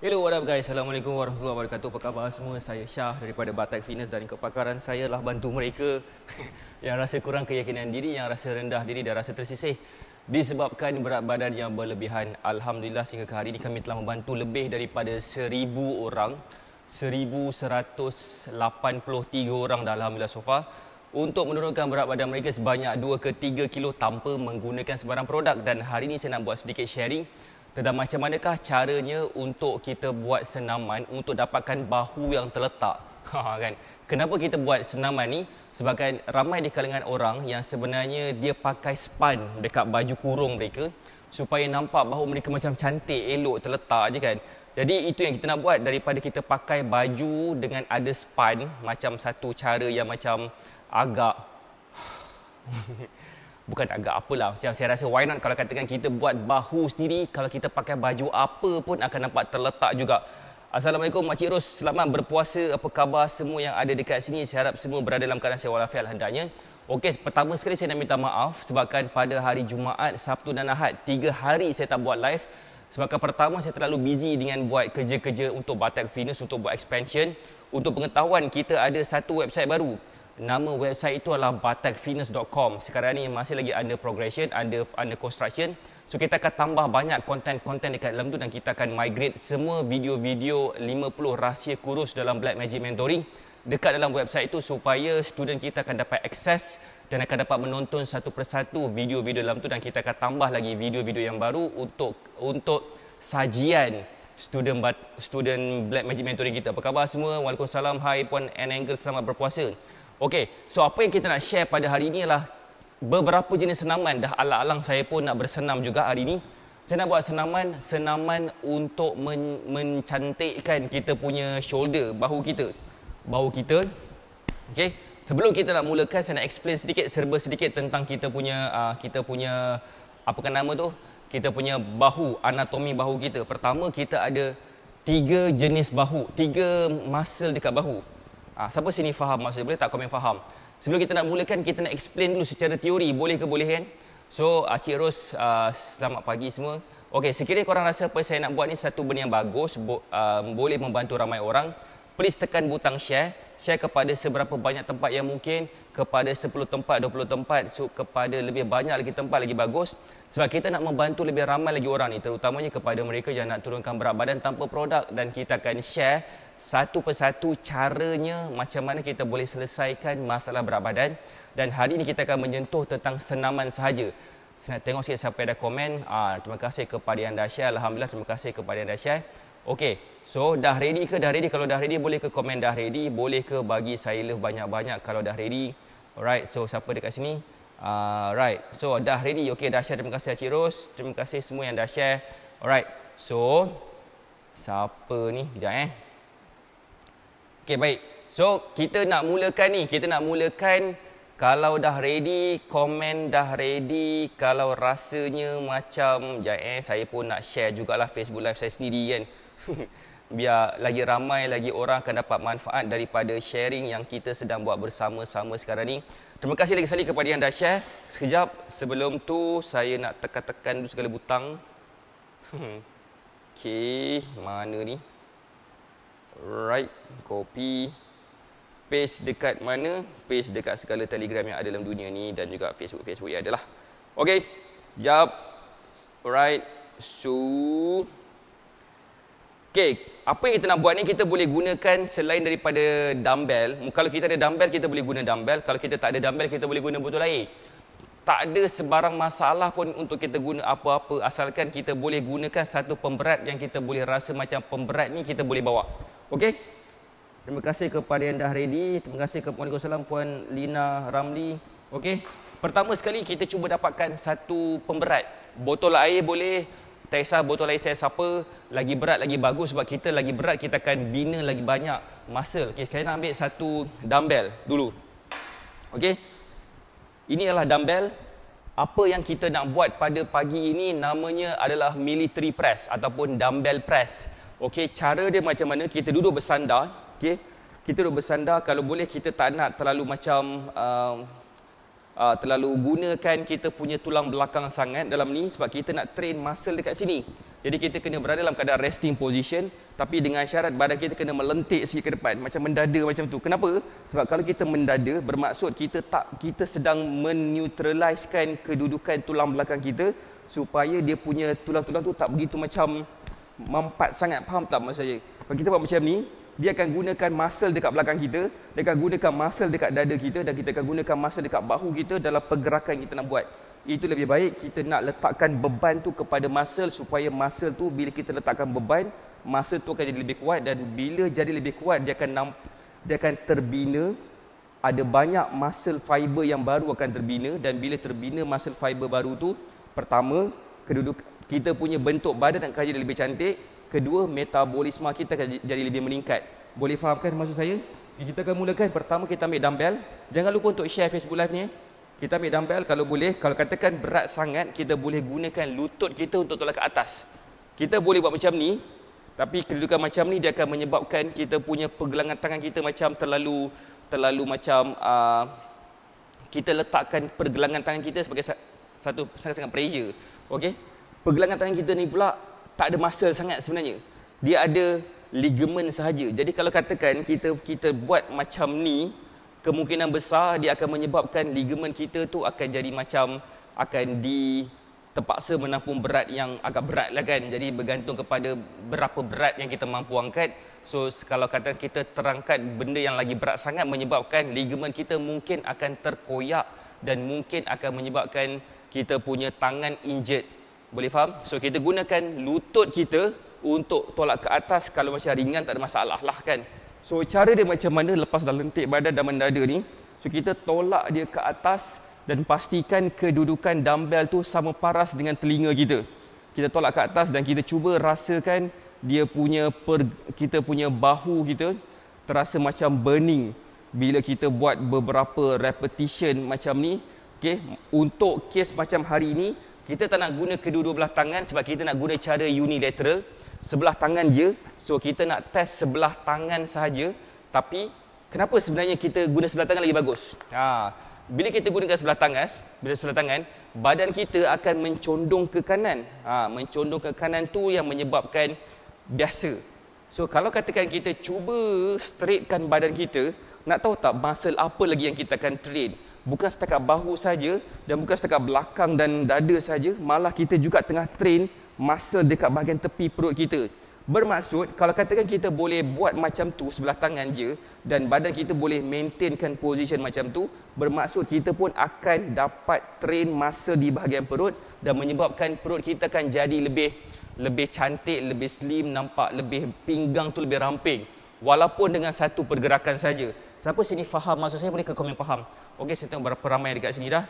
Hello, what up guys? Assalamualaikum warahmatullahi wabarakatuh. Apa khabar semua? Saya Syah daripada Batak Fitness dan kepakaran saya lah bantu mereka yang rasa kurang keyakinan diri, yang rasa rendah diri dan rasa tersisih disebabkan berat badan yang berlebihan. Alhamdulillah sehingga ke hari ini kami telah membantu lebih daripada seribu orang, seribu seratus lapan puluh tiga orang dah alhamdulillah sofa untuk menurunkan berat badan mereka sebanyak 2 ke 3 kilo tanpa menggunakan sebarang produk dan hari ini saya nak buat sedikit sharing dan macam manakah caranya untuk kita buat senaman untuk dapatkan bahu yang terletak? Ha, kan? Kenapa kita buat senaman ni? Sebab ramai di kalangan orang yang sebenarnya dia pakai span dekat baju kurung mereka supaya nampak bahu mereka macam cantik, elok, terletak je kan? Jadi itu yang kita nak buat daripada kita pakai baju dengan ada span macam satu cara yang macam agak bukan agak apalah macam saya rasa why not kalau katakan kita buat bahu sendiri kalau kita pakai baju apa pun akan nampak terletak juga Assalamualaikum Makcik Ros selamat berpuasa apa khabar semua yang ada dekat sini saya harap semua berada dalam keadaan sihat walafiat hendaknya Okey, pertama sekali saya nak minta maaf sebabkan pada hari Jumaat, Sabtu dan Ahad, tiga hari saya tak buat live. Sebabkan pertama saya terlalu busy dengan buat kerja-kerja untuk Batak Fitness, untuk buat expansion. Untuk pengetahuan, kita ada satu website baru nama website itu adalah batagfitness.com sekarang ni masih lagi under progression under under construction so kita akan tambah banyak konten-konten dekat dalam tu dan kita akan migrate semua video-video 50 rahsia kurus dalam black magic mentoring dekat dalam website itu supaya student kita akan dapat akses dan akan dapat menonton satu persatu video-video dalam tu dan kita akan tambah lagi video-video yang baru untuk untuk sajian student student Black Magic Mentoring kita. Apa khabar semua? Waalaikumsalam. Hai Puan Angle. Selamat berpuasa. Okey, so apa yang kita nak share pada hari ini adalah beberapa jenis senaman. Dah alang-alang saya pun nak bersenam juga hari ini. Saya nak buat senaman, senaman untuk men- mencantikkan kita punya shoulder, bahu kita. Bahu kita. Okey. Sebelum kita nak mulakan, saya nak explain sedikit, serba sedikit tentang kita punya, uh, kita punya, apa kan nama tu? Kita punya bahu, anatomi bahu kita. Pertama, kita ada tiga jenis bahu, tiga muscle dekat bahu. Ah, siapa sini faham maksud boleh tak komen faham. Sebelum kita nak mulakan kita nak explain dulu secara teori boleh ke boleh kan? So, ah, Ros ah, selamat pagi semua. Okey, sekiranya korang rasa apa saya nak buat ni satu benda yang bagus bo, ah, boleh membantu ramai orang, please tekan butang share, share kepada seberapa banyak tempat yang mungkin, kepada 10 tempat, 20 tempat, so kepada lebih banyak lagi tempat lagi bagus sebab kita nak membantu lebih ramai lagi orang ni terutamanya kepada mereka yang nak turunkan berat badan tanpa produk dan kita akan share satu persatu caranya macam mana kita boleh selesaikan masalah berat badan dan hari ini kita akan menyentuh tentang senaman sahaja. Saya nak tengok sikit siapa ada komen. Ah, terima kasih kepada yang dah Alhamdulillah terima kasih kepada yang dah share. So dah ready ke dah ready? Kalau dah ready boleh ke komen dah ready? Boleh ke bagi saya love banyak-banyak kalau dah ready? Alright. So siapa dekat sini? Alright. Ah, so dah ready. Okey dah terima kasih Cirus. Terima kasih semua yang dah Alright. So siapa ni? Kejap eh. Okey baik. So kita nak mulakan ni, kita nak mulakan kalau dah ready, komen dah ready, kalau rasanya macam ya eh saya pun nak share jugalah Facebook live saya sendiri kan. Biar lagi ramai lagi orang akan dapat manfaat daripada sharing yang kita sedang buat bersama-sama sekarang ni. Terima kasih lagi sekali kepada yang dah share. Sekejap sebelum tu saya nak tekan-tekan dulu segala butang. Okey, mana ni? Right, copy paste dekat mana paste dekat segala telegram yang ada dalam dunia ni dan juga facebook facebook yang adalah. lah ok jawab write so ok apa yang kita nak buat ni kita boleh gunakan selain daripada dumbbell kalau kita ada dumbbell kita boleh guna dumbbell kalau kita tak ada dumbbell kita boleh guna botol air tak ada sebarang masalah pun untuk kita guna apa-apa asalkan kita boleh gunakan satu pemberat yang kita boleh rasa macam pemberat ni kita boleh bawa Okey. Terima kasih kepada yang dah ready. Terima kasih kepada Puan Salam Puan Lina Ramli. Okey. Pertama sekali kita cuba dapatkan satu pemberat. Botol air boleh Taisa botol air saya siapa lagi berat lagi bagus sebab kita lagi berat kita akan bina lagi banyak muscle. Okey, saya nak ambil satu dumbbell dulu. Okey. Ini adalah dumbbell. Apa yang kita nak buat pada pagi ini namanya adalah military press ataupun dumbbell press. Okey, cara dia macam mana kita duduk bersandar, okey. Kita duduk bersandar kalau boleh kita tak nak terlalu macam uh, uh, terlalu gunakan kita punya tulang belakang sangat dalam ni sebab kita nak train muscle dekat sini. Jadi kita kena berada dalam keadaan resting position tapi dengan syarat badan kita kena melentik sikit ke depan macam mendada macam tu. Kenapa? Sebab kalau kita mendada bermaksud kita tak kita sedang menneutralisekan kedudukan tulang belakang kita supaya dia punya tulang-tulang tu tak begitu macam mempat sangat faham tak maksud saya kalau kita buat macam ni dia akan gunakan muscle dekat belakang kita dia akan gunakan muscle dekat dada kita dan kita akan gunakan muscle dekat bahu kita dalam pergerakan kita nak buat itu lebih baik kita nak letakkan beban tu kepada muscle supaya muscle tu bila kita letakkan beban muscle tu akan jadi lebih kuat dan bila jadi lebih kuat dia akan dia akan terbina ada banyak muscle fiber yang baru akan terbina dan bila terbina muscle fiber baru tu pertama kedudukan kita punya bentuk badan akan jadi lebih cantik kedua metabolisme kita akan jadi lebih meningkat boleh fahamkan maksud saya kita akan mulakan pertama kita ambil dumbbell jangan lupa untuk share Facebook live ni ya. kita ambil dumbbell kalau boleh kalau katakan berat sangat kita boleh gunakan lutut kita untuk tolak ke atas kita boleh buat macam ni tapi kedudukan macam ni dia akan menyebabkan kita punya pergelangan tangan kita macam terlalu terlalu macam uh, kita letakkan pergelangan tangan kita sebagai satu sangat-sangat pressure okey pergelangan tangan kita ni pula tak ada muscle sangat sebenarnya. Dia ada ligamen sahaja. Jadi kalau katakan kita kita buat macam ni, kemungkinan besar dia akan menyebabkan ligamen kita tu akan jadi macam akan di terpaksa menampung berat yang agak berat lah kan. Jadi bergantung kepada berapa berat yang kita mampu angkat. So kalau kata kita terangkat benda yang lagi berat sangat menyebabkan ligamen kita mungkin akan terkoyak dan mungkin akan menyebabkan kita punya tangan injet boleh faham? So kita gunakan lutut kita untuk tolak ke atas kalau macam ringan tak ada masalah lah kan. So cara dia macam mana lepas dah lentik badan dan mendada ni? So kita tolak dia ke atas dan pastikan kedudukan dumbbell tu sama paras dengan telinga kita. Kita tolak ke atas dan kita cuba rasakan dia punya per, kita punya bahu kita terasa macam burning bila kita buat beberapa repetition macam ni. Okay, untuk kes macam hari ini, kita tak nak guna kedua-dua belah tangan sebab kita nak guna cara unilateral. Sebelah tangan je. So kita nak test sebelah tangan sahaja. Tapi kenapa sebenarnya kita guna sebelah tangan lagi bagus? Ha. Bila kita gunakan sebelah tangan, bila sebelah tangan, badan kita akan mencondong ke kanan. Ha, mencondong ke kanan tu yang menyebabkan biasa. So kalau katakan kita cuba straightkan badan kita, nak tahu tak muscle apa lagi yang kita akan train? bukan setakat bahu saja dan bukan setakat belakang dan dada saja malah kita juga tengah train muscle dekat bahagian tepi perut kita bermaksud kalau katakan kita boleh buat macam tu sebelah tangan je dan badan kita boleh maintainkan position macam tu bermaksud kita pun akan dapat train muscle di bahagian perut dan menyebabkan perut kita akan jadi lebih lebih cantik lebih slim nampak lebih pinggang tu lebih ramping walaupun dengan satu pergerakan saja siapa sini faham maksud saya boleh ke komen faham Okey, saya tengok berapa ramai dekat sini dah.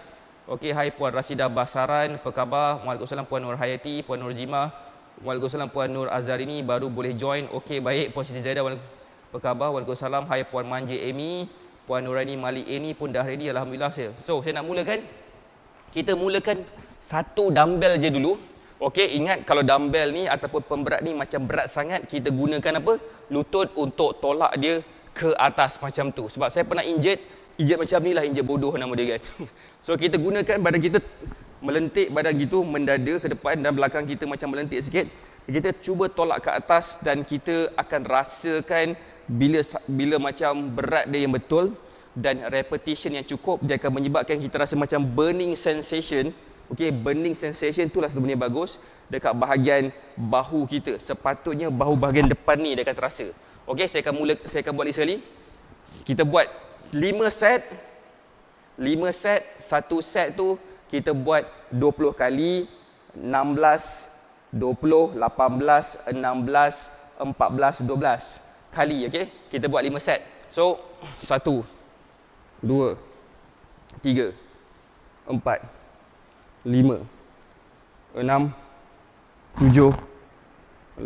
Okey, hai Puan Rasidah Basaran, apa khabar? Waalaikumsalam Puan Nur Hayati, Puan Nur Jima. Waalaikumsalam Puan Nur Azharini, baru boleh join. Okey, baik Puan Siti Zaidah, apa khabar? Waalaikumsalam. Hai Puan Manji Amy, Puan Nurani Malik Amy pun dah ready. Alhamdulillah saya. So, saya nak mulakan. Kita mulakan satu dumbbell je dulu. Okey, ingat kalau dumbbell ni ataupun pemberat ni macam berat sangat, kita gunakan apa? Lutut untuk tolak dia ke atas macam tu. Sebab saya pernah injet, Injek macam ni lah injek bodoh nama dia kan. So kita gunakan badan kita melentik badan gitu mendada ke depan dan belakang kita macam melentik sikit. Kita cuba tolak ke atas dan kita akan rasakan bila bila macam berat dia yang betul dan repetition yang cukup dia akan menyebabkan kita rasa macam burning sensation. Okey, burning sensation tu lah satu benda bagus dekat bahagian bahu kita. Sepatutnya bahu bahagian depan ni dia akan terasa. Okey, saya akan mula saya akan buat sekali. Kita buat Lima set lima set Satu set tu kita buat 20 kali 16 20 18 16 14 12 kali okey kita buat lima set so 1 2 3 4 5 6 7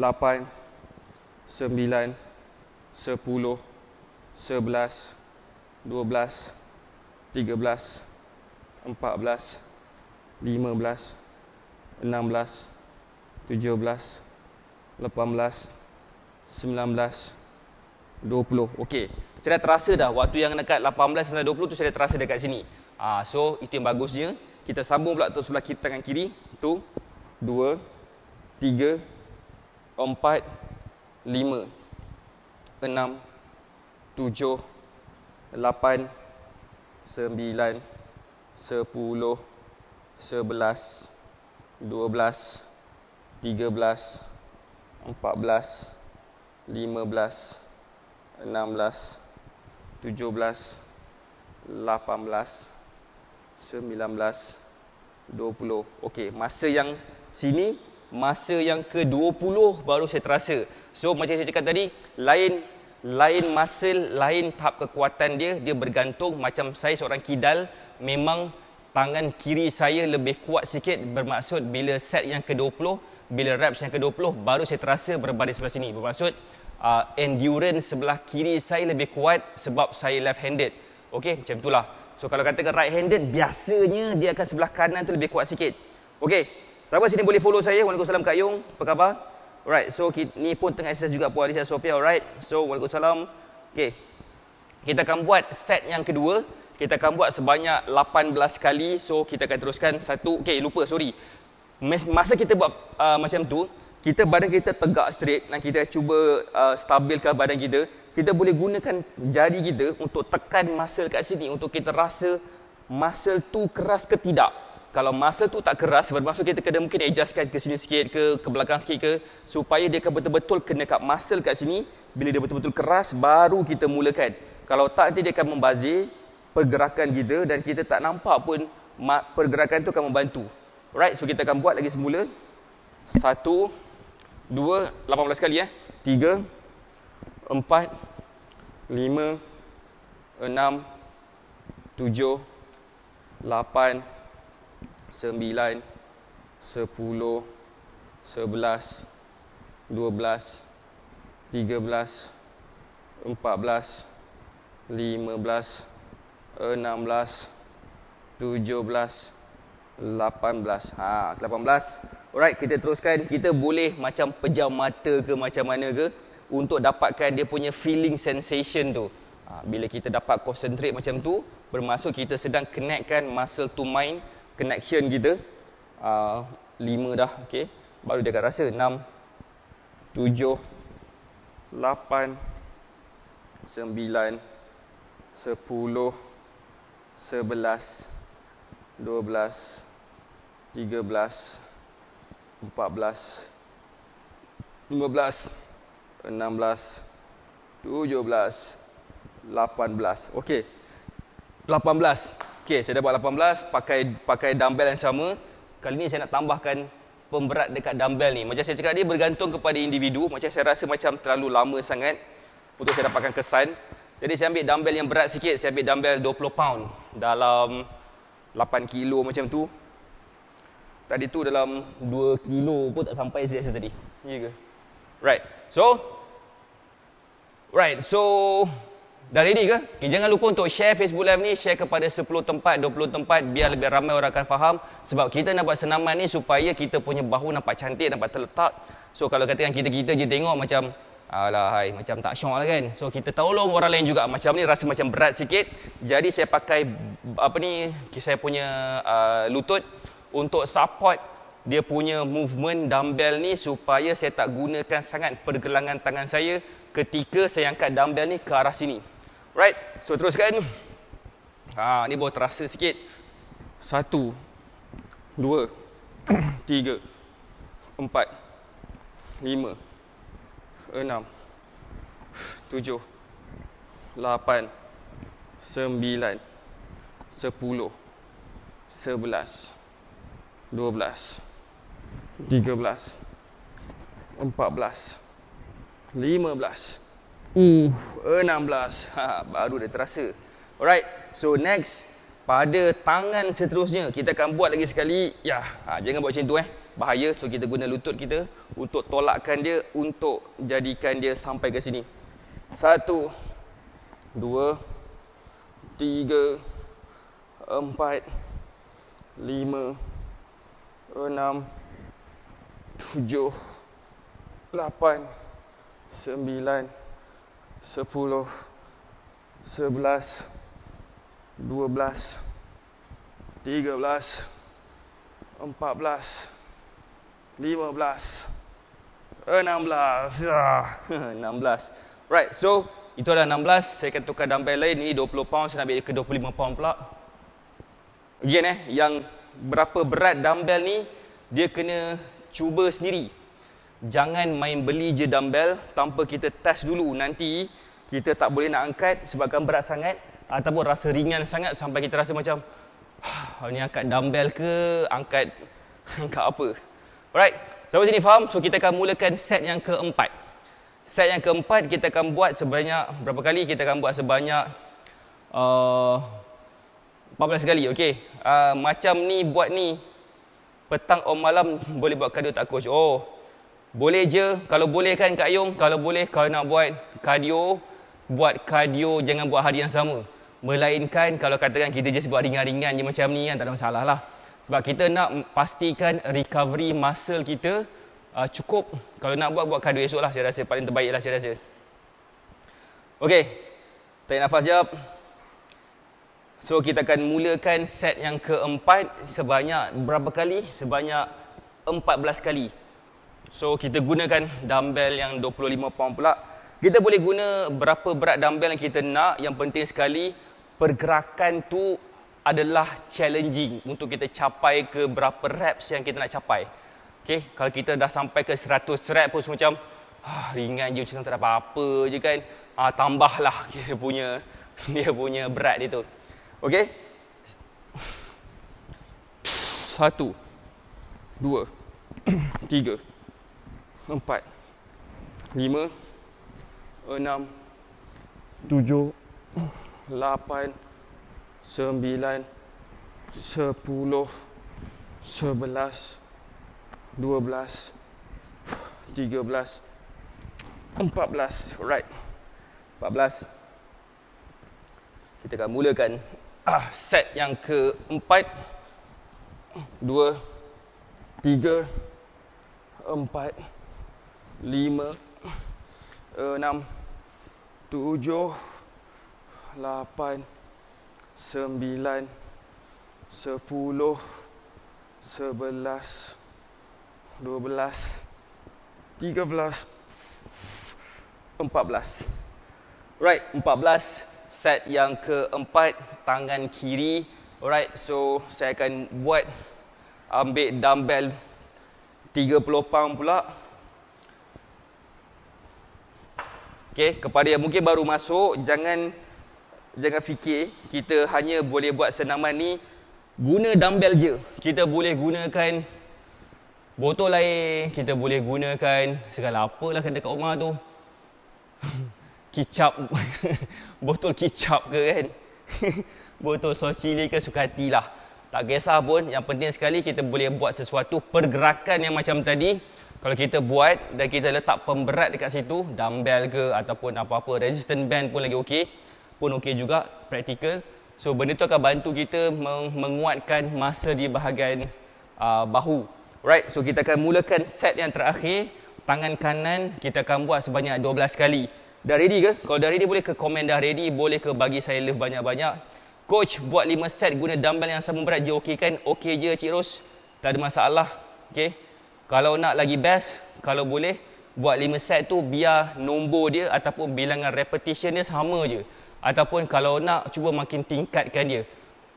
8 9 10 11 20 Okey, saya dah terasa dah waktu yang dekat 18 sampai 20 tu saya dah terasa dekat sini. Ah, so itu yang bagusnya. Kita sambung pula tu sebelah kiri tangan kiri. Tu 2 3 4 5 6 7 8 9 lapan, sembilan, sepuluh, sebelas, dua belas, tiga belas, empat belas, lima belas, enam belas, tujuh belas, lapan belas, sembilan belas, dua puluh. Okey, masa yang sini, masa yang ke puluh baru saya terasa. So, macam saya cakap tadi, lain lain muscle, lain tahap kekuatan dia, dia bergantung macam saya seorang kidal, memang tangan kiri saya lebih kuat sikit bermaksud bila set yang ke-20, bila reps yang ke-20 baru saya terasa berbaris sebelah sini. Bermaksud uh, endurance sebelah kiri saya lebih kuat sebab saya left handed. Okey, macam itulah. So kalau katakan right handed, biasanya dia akan sebelah kanan tu lebih kuat sikit. Okey. Siapa sini boleh follow saya? Waalaikumsalam Kak Yong. Apa khabar? Alright, so ni pun tengah access juga Puan Alisa Sofia, alright. So, Waalaikumsalam. Okay. Kita akan buat set yang kedua. Kita akan buat sebanyak 18 kali. So, kita akan teruskan satu. Okay, lupa, sorry. Mas masa kita buat uh, macam tu, kita badan kita tegak straight dan kita cuba uh, stabilkan badan kita. Kita boleh gunakan jari kita untuk tekan muscle kat sini untuk kita rasa muscle tu keras ke tidak kalau masa tu tak keras bermaksud kita kena mungkin adjustkan ke sini sikit ke ke belakang sikit ke supaya dia akan betul-betul kena kat muscle kat sini bila dia betul-betul keras baru kita mulakan kalau tak nanti dia akan membazir pergerakan kita dan kita tak nampak pun pergerakan tu akan membantu Right, so kita akan buat lagi semula satu dua lapan belas kali ya eh. tiga empat lima enam tujuh lapan sembilan, sepuluh, sebelas, dua belas, tiga belas, empat belas, lima belas, enam belas, tujuh belas, lapan belas. Ha, lapan belas. Alright, kita teruskan. Kita boleh macam pejam mata ke macam mana ke untuk dapatkan dia punya feeling sensation tu. Ha, bila kita dapat concentrate macam tu, bermaksud kita sedang connectkan muscle to mind connection kita uh, dah okey baru dia akan rasa 6 7 8 9 10 sebelas, dua belas, tiga belas, empat belas, lima belas, enam belas, tujuh belas, lapan belas. Okey, lapan belas. Okey, saya dah buat 18 pakai pakai dumbbell yang sama. Kali ni saya nak tambahkan pemberat dekat dumbbell ni. Macam saya cakap dia bergantung kepada individu. Macam saya rasa macam terlalu lama sangat untuk saya dapatkan kesan. Jadi saya ambil dumbbell yang berat sikit. Saya ambil dumbbell 20 pound dalam 8 kilo macam tu. Tadi tu dalam 2 kilo pun tak sampai saya tadi. Ya ke? Right. So Right. So Dah ready ke? Okay, jangan lupa untuk share Facebook Live ni, share kepada 10 tempat, 20 tempat biar lebih ramai orang akan faham sebab kita nak buat senaman ni supaya kita punya bahu nampak cantik, nampak terletak. So kalau katakan kita-kita je tengok macam Alah hai, macam tak syok lah kan So kita tolong orang lain juga Macam ni rasa macam berat sikit Jadi saya pakai Apa ni Saya punya uh, lutut Untuk support Dia punya movement dumbbell ni Supaya saya tak gunakan sangat pergelangan tangan saya Ketika saya angkat dumbbell ni ke arah sini Right? So teruskan. Ha, ni baru terasa sikit. Satu. Dua. tiga. Empat. Lima. Enam. Tujuh. Lapan. Sembilan. Sepuluh. Sebelas. Dua belas. Tiga belas. Empat belas. Lima belas. Uh, 16. Ha, baru dah terasa. Alright. So next pada tangan seterusnya kita akan buat lagi sekali. Ya, ha, jangan buat macam tu eh. Bahaya. So kita guna lutut kita untuk tolakkan dia untuk jadikan dia sampai ke sini. Satu, dua, tiga, empat, lima, enam, tujuh, lapan, sembilan, sepuluh, sebelas, dua belas, tiga belas, empat belas, lima belas, enam belas. Ya. Enam belas. Right, so itu adalah enam belas. Saya akan tukar dumbbell lain. Ini dua puluh pound. Saya nak ambil ke dua puluh lima pound pula. Again eh, yang berapa berat dumbbell ni, dia kena cuba sendiri jangan main beli je dumbbell tanpa kita test dulu nanti kita tak boleh nak angkat sebabkan berat sangat ataupun rasa ringan sangat sampai kita rasa macam ha, ni angkat dumbbell ke angkat angkat apa alright sampai sini faham so kita akan mulakan set yang keempat set yang keempat kita akan buat sebanyak berapa kali kita akan buat sebanyak uh, 14 kali okey uh, macam ni buat ni petang or malam boleh buat cardio tak coach oh boleh je, kalau boleh kan Kak Yong, kalau boleh kalau nak buat cardio, buat cardio jangan buat hari yang sama. Melainkan kalau katakan kita just buat ringan-ringan je macam ni kan, tak ada masalah lah. Sebab kita nak pastikan recovery muscle kita uh, cukup. Kalau nak buat, buat cardio esok lah saya rasa. Paling terbaik lah saya rasa. Okay, tarik nafas sekejap. So kita akan mulakan set yang keempat sebanyak berapa kali? Sebanyak 14 kali. 14 kali. So kita gunakan dumbbell yang 25 pound pula. Kita boleh guna berapa berat dumbbell yang kita nak. Yang penting sekali pergerakan tu adalah challenging untuk kita capai ke berapa reps yang kita nak capai. Okay, kalau kita dah sampai ke 100 rep pun macam ah, ringan je macam tak ada apa-apa je kan. Ah, tambahlah kita punya dia punya berat dia tu. Okay. Satu. Dua. tiga empat, lima, enam, tujuh, lapan, sembilan, sepuluh, sebelas, dua belas, tiga belas, empat belas. Alright, Empat belas. Kita akan mulakan ah, set yang keempat. Dua, tiga, empat, empat lima, eh, enam, tujuh, lapan, sembilan, sepuluh, sebelas, dua belas, tiga belas, empat belas. Right, empat belas. Set yang keempat, tangan kiri. Alright, so saya akan buat ambil dumbbell 30 pound pula. Okey, kepada yang mungkin baru masuk, jangan jangan fikir kita hanya boleh buat senaman ni guna dumbbell je. Kita boleh gunakan botol air, kita boleh gunakan segala apalah kan dekat rumah tu. kicap botol kicap ke kan botol sos cili ke sukatilah tak kisah pun yang penting sekali kita boleh buat sesuatu pergerakan yang macam tadi kalau kita buat dan kita letak pemberat dekat situ dumbbell ke ataupun apa-apa resistant band pun lagi okey pun okey juga practical so benda tu akan bantu kita menguatkan masa di bahagian uh, bahu right so kita akan mulakan set yang terakhir tangan kanan kita akan buat sebanyak 12 kali dah ready ke kalau dah ready boleh ke komen dah ready boleh ke bagi saya love banyak-banyak coach buat 5 set guna dumbbell yang sama berat je okey kan okey je cik ros tak ada masalah okey kalau nak lagi best, kalau boleh buat 5 set tu biar nombor dia ataupun bilangan repetition dia sama je. Ataupun kalau nak cuba makin tingkatkan dia.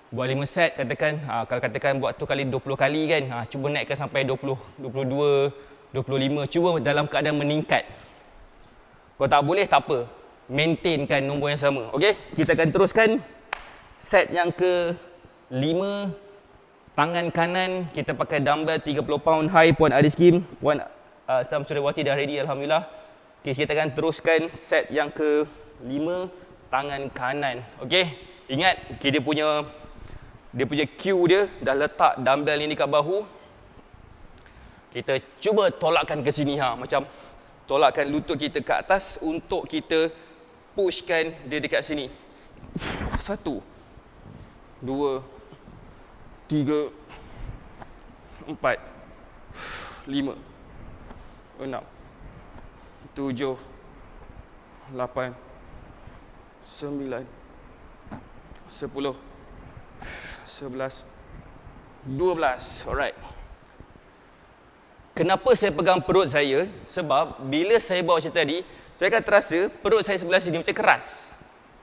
Buat 5 set katakan ha, kalau katakan buat tu kali 20 kali kan. Ha, cuba naikkan sampai 20, 22, 25. Cuba dalam keadaan meningkat. Kalau tak boleh tak apa. Maintainkan nombor yang sama. Okay, kita akan teruskan set yang ke Tangan kanan kita pakai dumbbell 30 pound high Puan Adi Kim, Puan uh, Sam Surawati dah ready Alhamdulillah. Okay, kita akan teruskan set yang ke 5 tangan kanan. Okay, ingat kita punya dia punya cue dia dah letak dumbbell ni dekat bahu. Kita cuba tolakkan ke sini ha macam tolakkan lutut kita ke atas untuk kita pushkan dia dekat sini. Satu. Dua tiga, empat, lima, enam, tujuh, lapan, sembilan, sepuluh, sebelas, dua belas. Alright. Kenapa saya pegang perut saya? Sebab bila saya bawa cerita tadi, saya akan terasa perut saya sebelah sini macam keras.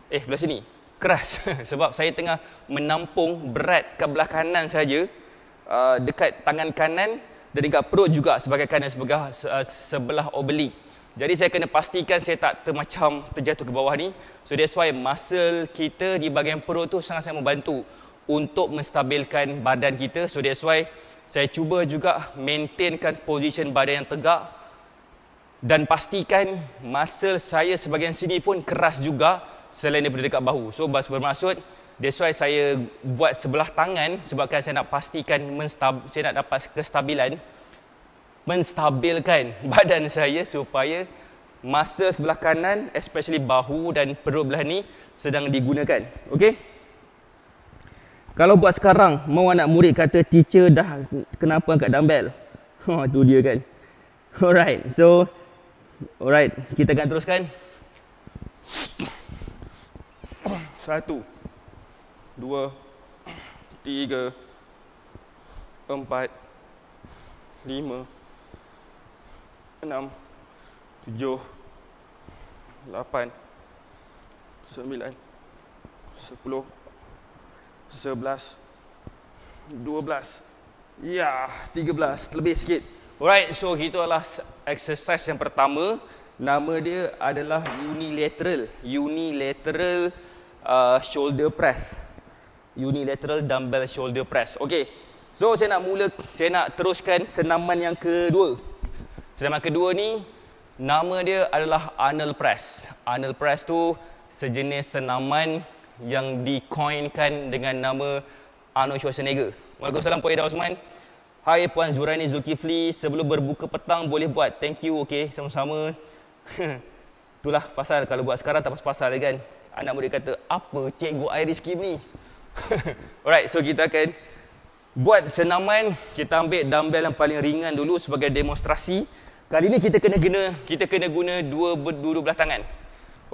Eh, sebelah sini keras sebab saya tengah menampung berat ke belah kanan saja uh, dekat tangan kanan dan dekat perut juga sebagai kanan sebagai uh, sebelah oblik. Jadi saya kena pastikan saya tak termacam terjatuh ke bawah ni. So that's why muscle kita di bahagian perut tu sangat-sangat membantu untuk menstabilkan badan kita. So that's why saya cuba juga maintainkan position badan yang tegak dan pastikan muscle saya sebagian sini pun keras juga selain daripada dekat bahu. So bas bermaksud that's why saya buat sebelah tangan sebabkan saya nak pastikan menstab, saya nak dapat kestabilan menstabilkan badan saya supaya masa sebelah kanan especially bahu dan perut belah ni sedang digunakan. Okey? Kalau buat sekarang mau anak murid kata teacher dah kenapa angkat dumbbell? Ha tu dia kan. Alright. So Alright, kita akan teruskan. Satu Dua Tiga Empat Lima Enam Tujuh Lapan Sembilan Sepuluh Sebelas Dua belas Ya, tiga belas, lebih sikit Alright, so itu adalah exercise yang pertama Nama dia adalah unilateral Unilateral uh, shoulder press unilateral dumbbell shoulder press okey so saya nak mula saya nak teruskan senaman yang kedua senaman kedua ni nama dia adalah anal press anal press tu sejenis senaman yang dikoinkan dengan nama Arnold Schwarzenegger Waalaikumsalam Puan Ida Osman Hai Puan Zurani Zulkifli Sebelum berbuka petang boleh buat Thank you okay sama-sama Itulah pasal kalau buat sekarang tak pasal pasal kan anak murid kata, apa cikgu Iris Kim ni? Alright, so kita akan buat senaman. Kita ambil dumbbell yang paling ringan dulu sebagai demonstrasi. Kali ni kita kena guna, kita kena guna dua, dua, dua belah tangan.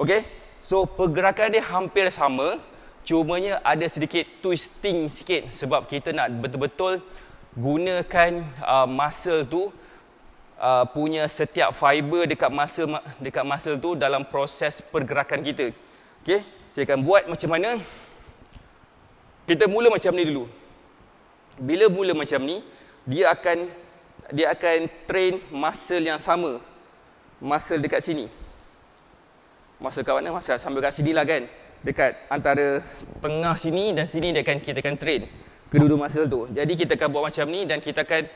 Okay? So, pergerakan dia hampir sama. Cumanya ada sedikit twisting sikit sebab kita nak betul-betul gunakan uh, muscle tu Uh, punya setiap fiber dekat muscle dekat muscle tu dalam proses pergerakan kita. Okey, saya akan buat macam mana? Kita mula macam ni dulu. Bila mula macam ni, dia akan dia akan train muscle yang sama. Muscle dekat sini. Muscle kat mana? Muscle sampai kat lah kan. Dekat antara tengah sini dan sini dia akan kita akan train kedua-dua muscle tu. Jadi kita akan buat macam ni dan kita akan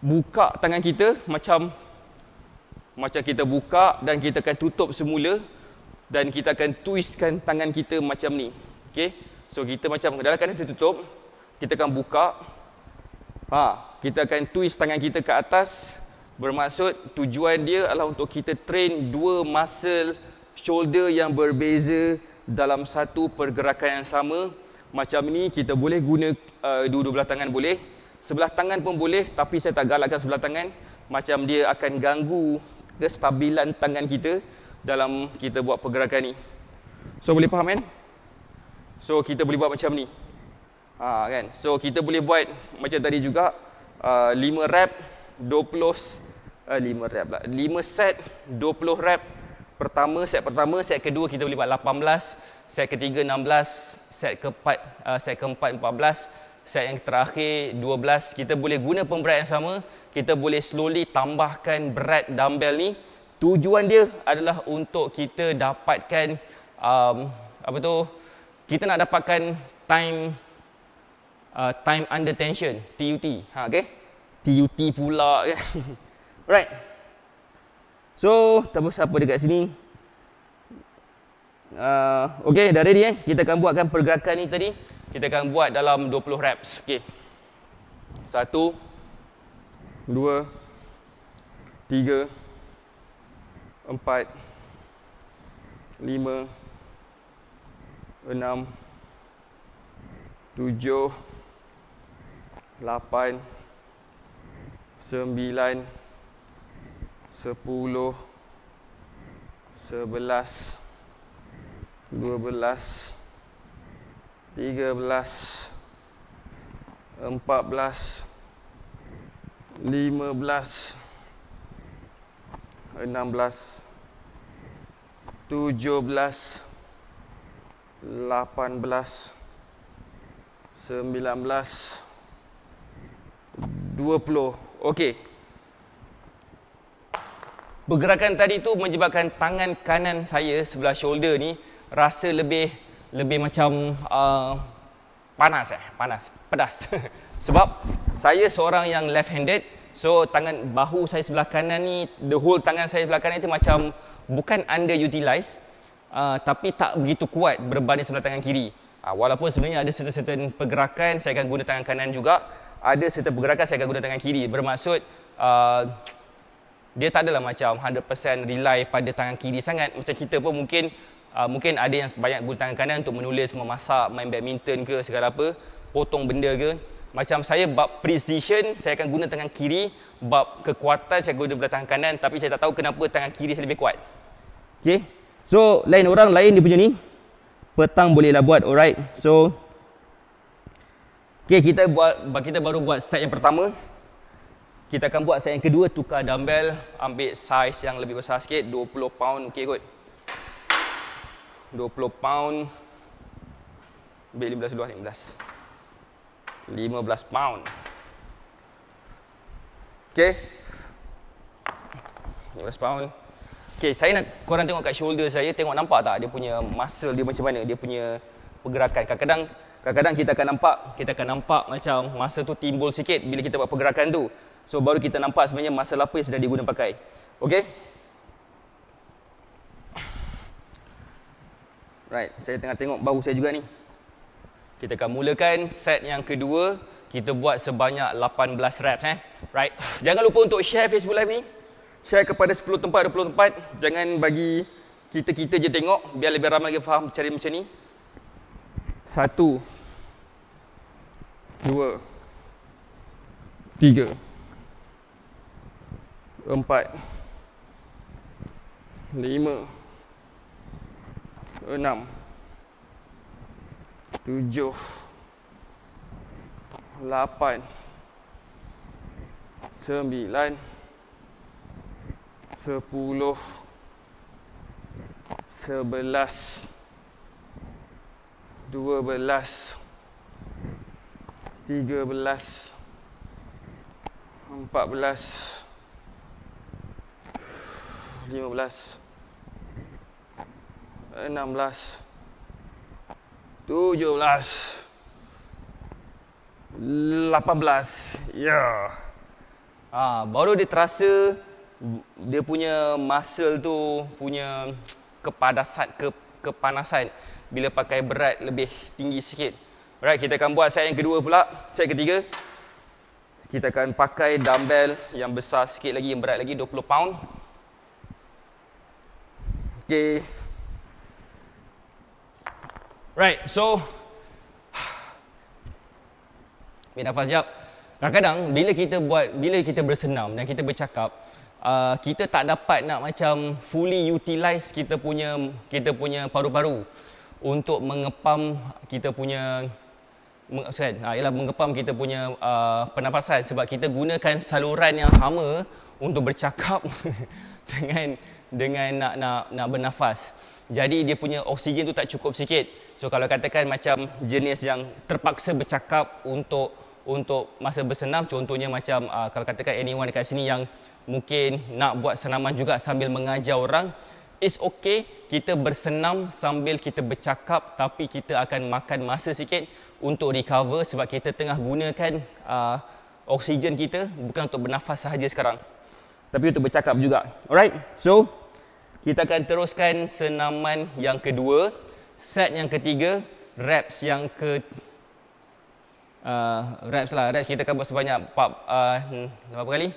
buka tangan kita macam macam kita buka dan kita akan tutup semula dan kita akan twistkan tangan kita macam ni. okay? So kita macam dalam keadaan tertutup, kita akan buka. Ha, kita akan twist tangan kita ke atas bermaksud tujuan dia adalah untuk kita train dua muscle shoulder yang berbeza dalam satu pergerakan yang sama. Macam ni kita boleh guna uh, dua-dua belah tangan boleh. Sebelah tangan pun boleh tapi saya tak galakkan sebelah tangan macam dia akan ganggu kestabilan tangan kita dalam kita buat pergerakan ni. So boleh faham kan? So kita boleh buat macam ni. Ha kan. So kita boleh buat macam tadi juga uh, 5 rep 20 uh, 5 rep lah. 5 set 20 rep. Pertama set pertama, set kedua kita boleh buat 18, set ketiga 16, set keempat uh, set keempat 14, set yang terakhir 12. Kita boleh guna pemberat yang sama, kita boleh slowly tambahkan berat dumbbell ni tujuan dia adalah untuk kita dapatkan um, apa tu kita nak dapatkan time uh, time under tension TUT ha okey TUT pula right so tambah siapa dekat sini uh, okey dah ready eh kita akan buatkan pergerakan ini tadi kita akan buat dalam 20 reps Okay? satu dua tiga empat, lima, enam, tujuh, lapan, sembilan, sepuluh, sebelas, dua belas, tiga belas, empat belas, lima belas, lima belas, 20 Okey Pergerakan tadi tu menyebabkan tangan kanan saya sebelah shoulder ni Rasa lebih lebih macam uh, panas eh Panas, pedas Sebab saya seorang yang left handed So tangan bahu saya sebelah kanan ni the whole tangan saya sebelah kanan itu macam bukan underutilized uh, tapi tak begitu kuat berbanding sebelah tangan kiri. Uh, walaupun sebenarnya ada certain-certain pergerakan saya akan guna tangan kanan juga, ada certain pergerakan saya akan guna tangan kiri. Bermaksud uh, dia tak adalah macam 100% rely pada tangan kiri sangat macam kita pun mungkin uh, mungkin ada yang banyak guna tangan kanan untuk menulis, memasak, main badminton ke segala apa, potong benda ke. Macam saya bab precision, saya akan guna tangan kiri. Bab kekuatan, saya guna belah tangan kanan. Tapi saya tak tahu kenapa tangan kiri saya lebih kuat. Okay. So, lain orang, lain dia punya ni. Petang bolehlah buat, alright. So, okay, kita buat, kita baru buat set yang pertama. Kita akan buat set yang kedua, tukar dumbbell. Ambil size yang lebih besar sikit, 20 pound, okay kot. 20 pound. Ambil 15, 12, 15. 15 pound. Okey. 15 pound. Okey, saya nak korang tengok kat shoulder saya, tengok nampak tak dia punya muscle dia macam mana? Dia punya pergerakan. Kadang-kadang kadang-kadang kita akan nampak, kita akan nampak macam muscle tu timbul sikit bila kita buat pergerakan tu. So baru kita nampak sebenarnya muscle lapis yang sedang diguna pakai. Okey. Right, saya tengah tengok bahu saya juga ni. Kita akan mulakan set yang kedua. Kita buat sebanyak 18 reps eh. Right. Jangan lupa untuk share Facebook live ni. Share kepada 10 tempat 20 tempat. Jangan bagi kita-kita je tengok biar lebih ramai lagi faham cari macam ni. Satu. Dua. Tiga. Empat. Lima. Enam. Tujuh Lapan Sembilan Sepuluh Sebelas Dua belas Tiga belas Empat belas Lima belas Enam belas tujuh belas, lapan belas, ya. Ah, baru dia terasa dia punya muscle tu punya kepadasan ke, kepanasan bila pakai berat lebih tinggi sikit. Alright, kita akan buat set yang kedua pula. Set ketiga. Kita akan pakai dumbbell yang besar sikit lagi, yang berat lagi 20 pound. Okay. Right, so Ambil nafas sekejap Kadang-kadang bila kita buat Bila kita bersenam dan kita bercakap uh, Kita tak dapat nak macam Fully utilize kita punya Kita punya paru-paru Untuk mengepam kita punya Maksudkan, uh, ialah mengepam kita punya uh, Pernafasan sebab kita gunakan saluran yang sama Untuk bercakap Dengan dengan nak nak nak bernafas. Jadi dia punya oksigen tu tak cukup sikit. So kalau katakan macam jenis yang terpaksa bercakap untuk untuk masa bersenam contohnya macam uh, kalau katakan anyone dekat sini yang mungkin nak buat senaman juga sambil mengajar orang is okay kita bersenam sambil kita bercakap tapi kita akan makan masa sikit untuk recover sebab kita tengah gunakan uh, oksigen kita bukan untuk bernafas sahaja sekarang tapi untuk bercakap juga alright so kita akan teruskan senaman yang kedua, set yang ketiga, reps yang ke uh, reps lah. Reps kita akan buat sebanyak 4 uh, berapa kali?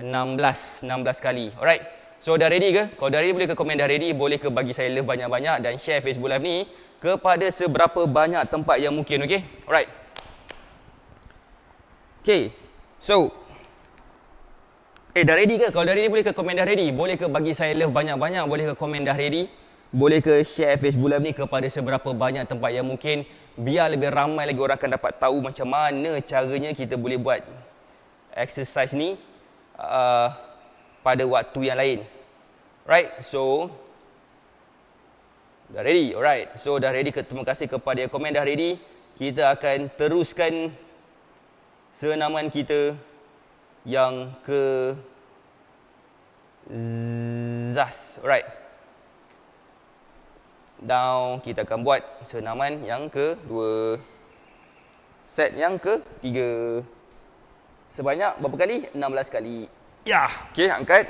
16, 16 kali. Alright. So dah ready ke? Kalau dah ready boleh ke komen dah ready, boleh ke bagi saya love banyak-banyak dan share Facebook live ni kepada seberapa banyak tempat yang mungkin, okey? Alright. Okay. So, Eh dah ready ke? Kalau dah ready boleh ke komen dah ready? Boleh ke bagi saya love banyak-banyak? Boleh ke komen dah ready? Boleh ke share Facebook Live ni kepada seberapa banyak tempat yang mungkin biar lebih ramai lagi orang akan dapat tahu macam mana caranya kita boleh buat exercise ni uh, pada waktu yang lain. Right? So dah ready. Alright. So dah ready Terima kasih kepada yang komen dah ready. Kita akan teruskan senaman kita yang ke Zas right? Down Kita akan buat senaman yang ke Dua Set yang ke Tiga Sebanyak berapa kali? 16 kali Ya yeah. Okay angkat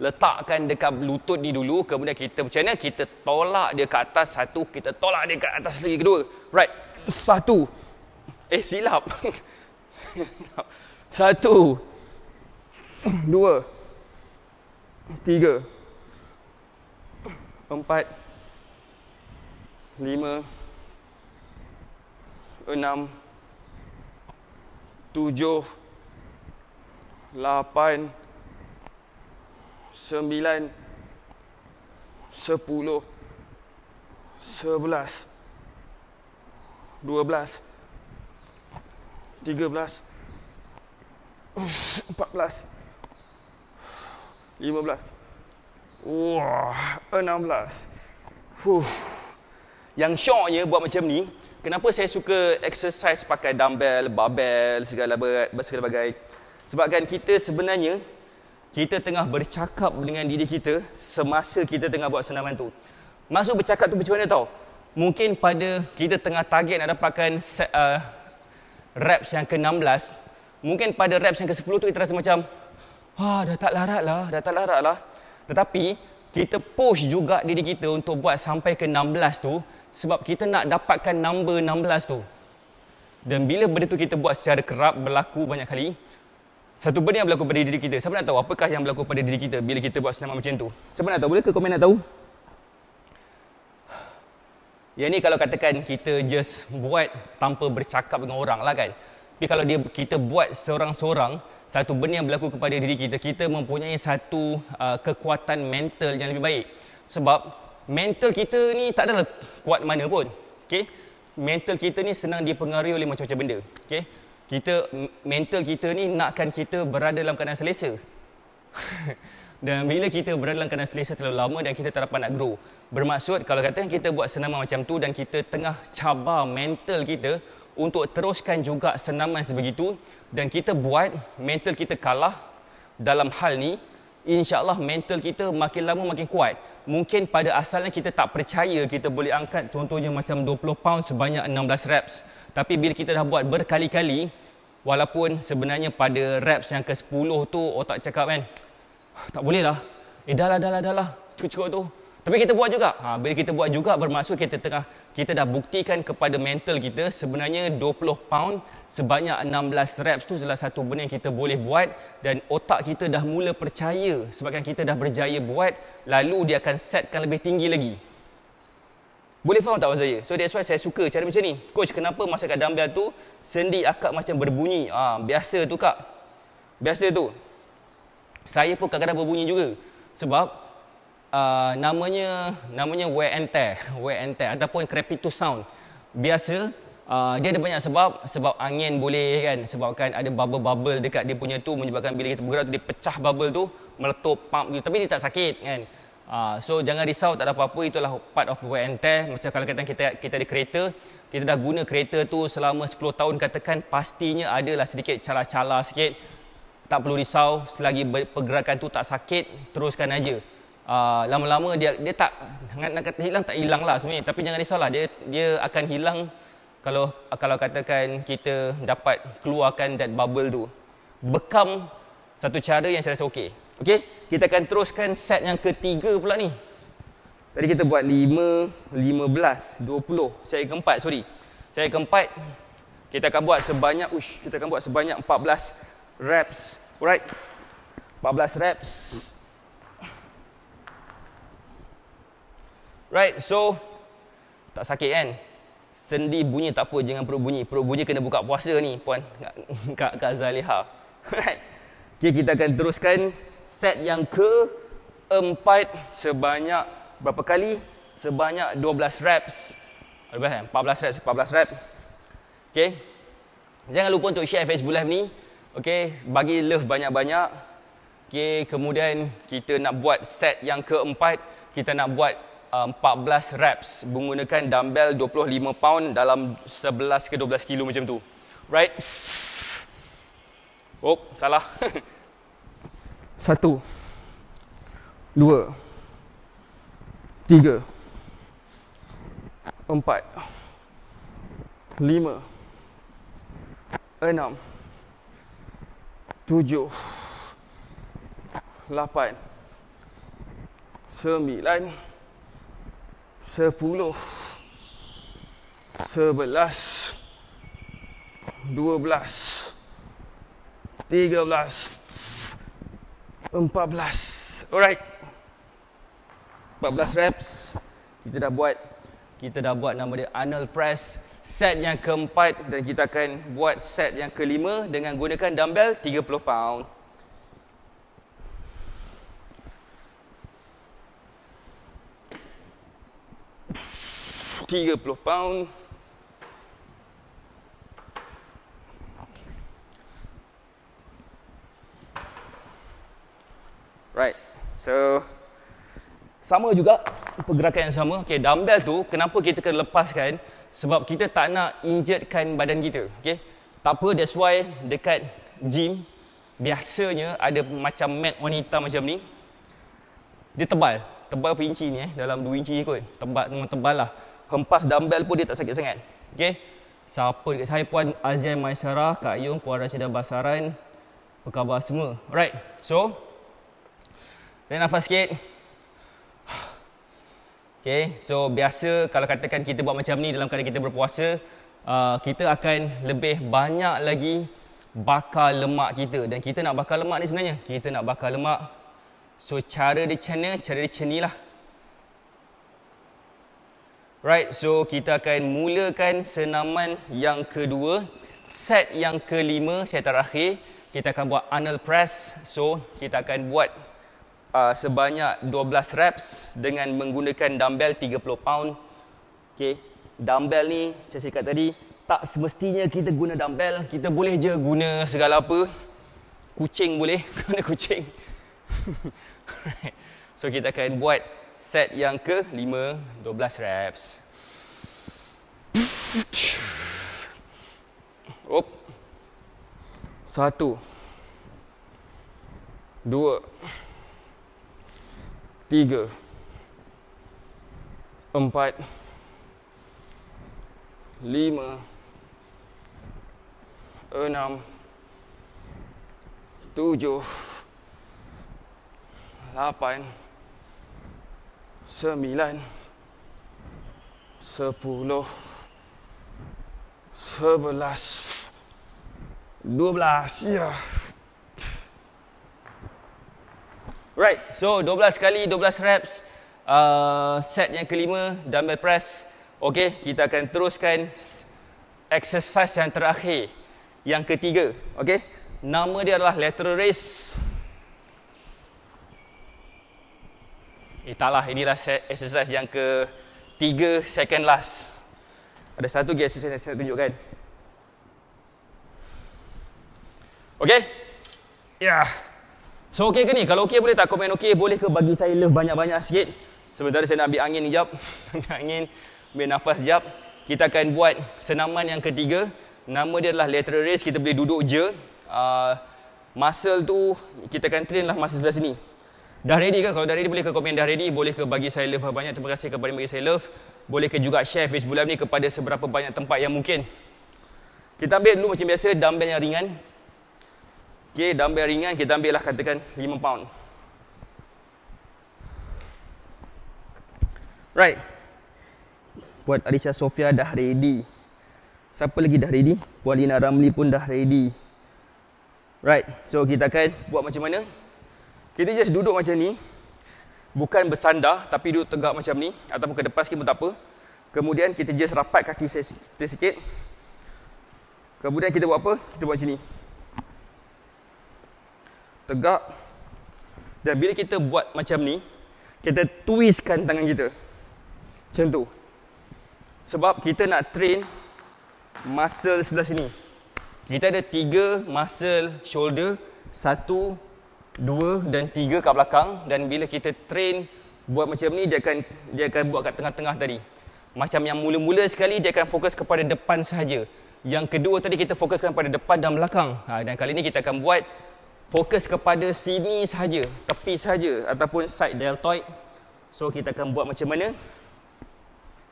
Letakkan dekat lutut ni dulu Kemudian kita macam mana? Kita tolak dia ke atas Satu Kita tolak dia ke atas lagi kedua Right Satu Eh Silap Satu. Dua. Tiga. Empat. Lima. Enam. Tujuh. Lapan. Sembilan. Sepuluh. Sebelas. Dua belas. Tiga belas. Empat belas, belas, lima Wah, 16. Huh. Yang syoknya buat macam ni, kenapa saya suka exercise pakai dumbbell, barbell, segala berat, segala bagai. Sebabkan kita sebenarnya, kita tengah bercakap dengan diri kita semasa kita tengah buat senaman tu. masuk bercakap tu macam mana tau? Mungkin pada kita tengah target nak dapatkan set, uh, reps yang ke-16, Mungkin pada reps yang ke-10 tu kita rasa macam ah dah tak larat lah, dah tak larat lah. Tetapi kita push juga diri kita untuk buat sampai ke 16 tu sebab kita nak dapatkan number 16 tu. Dan bila benda tu kita buat secara kerap berlaku banyak kali, satu benda yang berlaku pada diri kita. Siapa nak tahu apakah yang berlaku pada diri kita bila kita buat senaman macam tu? Siapa nak tahu? Boleh ke komen nak tahu? Yang ni kalau katakan kita just buat tanpa bercakap dengan orang lah kan. Tapi kalau dia kita buat seorang-seorang satu benda yang berlaku kepada diri kita, kita mempunyai satu uh, kekuatan mental yang lebih baik. Sebab mental kita ni tak adalah kuat mana pun. Okey. Mental kita ni senang dipengaruhi oleh macam-macam benda. Okey. Kita mental kita ni nakkan kita berada dalam keadaan selesa. dan bila kita berada dalam keadaan selesa terlalu lama dan kita tak dapat nak grow. Bermaksud kalau kata kita buat senama macam tu dan kita tengah cabar mental kita, untuk teruskan juga senaman sebegitu dan kita buat mental kita kalah dalam hal ni insyaallah mental kita makin lama makin kuat mungkin pada asalnya kita tak percaya kita boleh angkat contohnya macam 20 pound sebanyak 16 reps tapi bila kita dah buat berkali-kali walaupun sebenarnya pada reps yang ke-10 tu otak cakap kan ah, tak boleh lah eh dah lah dah lah dah lah cukup-cukup tu tapi kita buat juga. Ha, bila kita buat juga bermaksud kita tengah kita dah buktikan kepada mental kita sebenarnya 20 pound sebanyak 16 reps tu adalah satu benda yang kita boleh buat dan otak kita dah mula percaya sebabkan kita dah berjaya buat lalu dia akan setkan lebih tinggi lagi. Boleh faham tak maksud saya? So that's why saya suka cara macam ni. Coach, kenapa masa kat dumbbell tu sendi akak macam berbunyi? Ha, biasa tu kak. Biasa tu. Saya pun kadang-kadang berbunyi juga. Sebab Ah, namanya namanya wear and tear, wear and tear ataupun crepitus sound. Biasa uh, dia ada banyak sebab sebab angin boleh kan sebabkan ada bubble-bubble dekat dia punya tu menyebabkan bila kita bergerak tu dia pecah bubble tu meletup pump gitu tapi dia tak sakit kan. Uh, so jangan risau tak ada apa-apa itulah part of wear and tear macam kalau kata kita kita di kereta kita dah guna kereta tu selama 10 tahun katakan pastinya adalah sedikit calar-calar sikit tak perlu risau selagi pergerakan tu tak sakit teruskan aja uh, lama-lama dia dia tak nak nak kata hilang tak hilang lah sebenarnya tapi jangan risaulah dia dia akan hilang kalau kalau katakan kita dapat keluarkan that bubble tu bekam satu cara yang saya rasa okey okey kita akan teruskan set yang ketiga pula ni tadi kita buat 5 15 20 saya keempat sorry saya keempat kita akan buat sebanyak ush kita akan buat sebanyak 14 reps alright 14 reps Right, so tak sakit kan? Sendi bunyi tak apa, jangan perut bunyi. Perut bunyi kena buka puasa ni, puan Kak Kak Zaliha. Right. Okay, kita akan teruskan set yang ke empat sebanyak berapa kali? Sebanyak 12 reps. 14 kan? reps, 14 reps. Okay. Jangan lupa untuk share Facebook Live ni. Okay, bagi love banyak-banyak. Okay, kemudian kita nak buat set yang keempat. Kita nak buat 14 uh, reps menggunakan dumbbell 25 pound dalam 11 ke 12 kilo macam tu. Right? Oh, salah. Satu. Dua. Tiga. Empat. Lima. Enam. Tujuh. Lapan. Sembilan. Sembilan. Sepuluh Sebelas Dua belas Tiga belas Empat belas Alright Empat belas reps Kita dah buat Kita dah buat nama dia Arnold Press Set yang keempat Dan kita akan buat set yang kelima Dengan gunakan dumbbell 30 pound 30 pound right so sama juga pergerakan yang sama okey dumbbell tu kenapa kita kena lepaskan sebab kita tak nak injetkan badan kita okey tak apa that's why dekat gym biasanya ada macam mat wanita macam ni dia tebal tebal berapa ni eh dalam 2 inci kot tebal memang tebal lah hempas dumbbell pun dia tak sakit sangat. Okey. Siapa dekat saya puan Azian Maisara, Kak Ayung, puan Rashida Basaran. Apa khabar semua? Alright. So Tarik nafas sikit. Okay, so biasa kalau katakan kita buat macam ni dalam keadaan kita berpuasa, uh, kita akan lebih banyak lagi bakar lemak kita. Dan kita nak bakar lemak ni sebenarnya. Kita nak bakar lemak. So cara dia cana, cara dia cani lah. Right, so kita akan mulakan senaman yang kedua. Set yang kelima, set terakhir. Kita akan buat anal Press. So, kita akan buat uh, sebanyak 12 reps dengan menggunakan dumbbell 30 pound. Okay, dumbbell ni, saya cakap tadi, tak semestinya kita guna dumbbell. Kita boleh je guna segala apa. Kucing boleh, guna kucing. right. So, kita akan buat set yang ke lima dua belas reps Up satu dua tiga empat, lima, enam, tujuh, lapan, sembilan, sembilan, sepuluh, sebelas, dua belas. Ya. Right, so dua belas kali dua belas reps uh, Set yang kelima, dumbbell press Okay, kita akan teruskan Exercise yang terakhir Yang ketiga, okay Nama dia adalah lateral raise Eh tak lah, inilah set exercise yang ke tiga second last. Ada satu lagi exercise yang saya tunjukkan. Okay? Ya. Yeah. So okay ke ni? Kalau okay boleh tak komen okay? Boleh ke bagi saya love banyak-banyak sikit? Sebentar saya nak ambil angin sekejap. angin, ambil nafas sekejap. Kita akan buat senaman yang ketiga. Nama dia adalah lateral raise. Kita boleh duduk je. Uh, muscle tu kita akan train lah masa sebelah sini. Dah ready ke? Kalau dah ready boleh ke komen dah ready, boleh ke bagi saya love banyak. Terima kasih kepada bagi saya love. Boleh ke juga share Facebook Live ni kepada seberapa banyak tempat yang mungkin. Kita ambil dulu macam biasa dumbbell yang ringan. Okey, dumbbell ringan kita ambil lah katakan 5 pound. Right. Buat Arisha Sofia dah ready. Siapa lagi dah ready? Puan Ramli pun dah ready. Right. So kita akan buat macam mana? Kita just duduk macam ni. Bukan bersandar tapi duduk tegak macam ni ataupun ke depan sikit pun tak apa. Kemudian kita just rapat kaki kita sikit. Kemudian kita buat apa? Kita buat macam ni. Tegak. Dan bila kita buat macam ni, kita twistkan tangan kita. Macam tu. Sebab kita nak train muscle sebelah sini. Kita ada tiga muscle shoulder, satu dua dan tiga kat belakang dan bila kita train buat macam ni dia akan dia akan buat kat tengah-tengah tadi. Macam yang mula-mula sekali dia akan fokus kepada depan saja. Yang kedua tadi kita fokuskan pada depan dan belakang. Ha, dan kali ini kita akan buat fokus kepada sini saja, tepi saja ataupun side deltoid. So kita akan buat macam mana?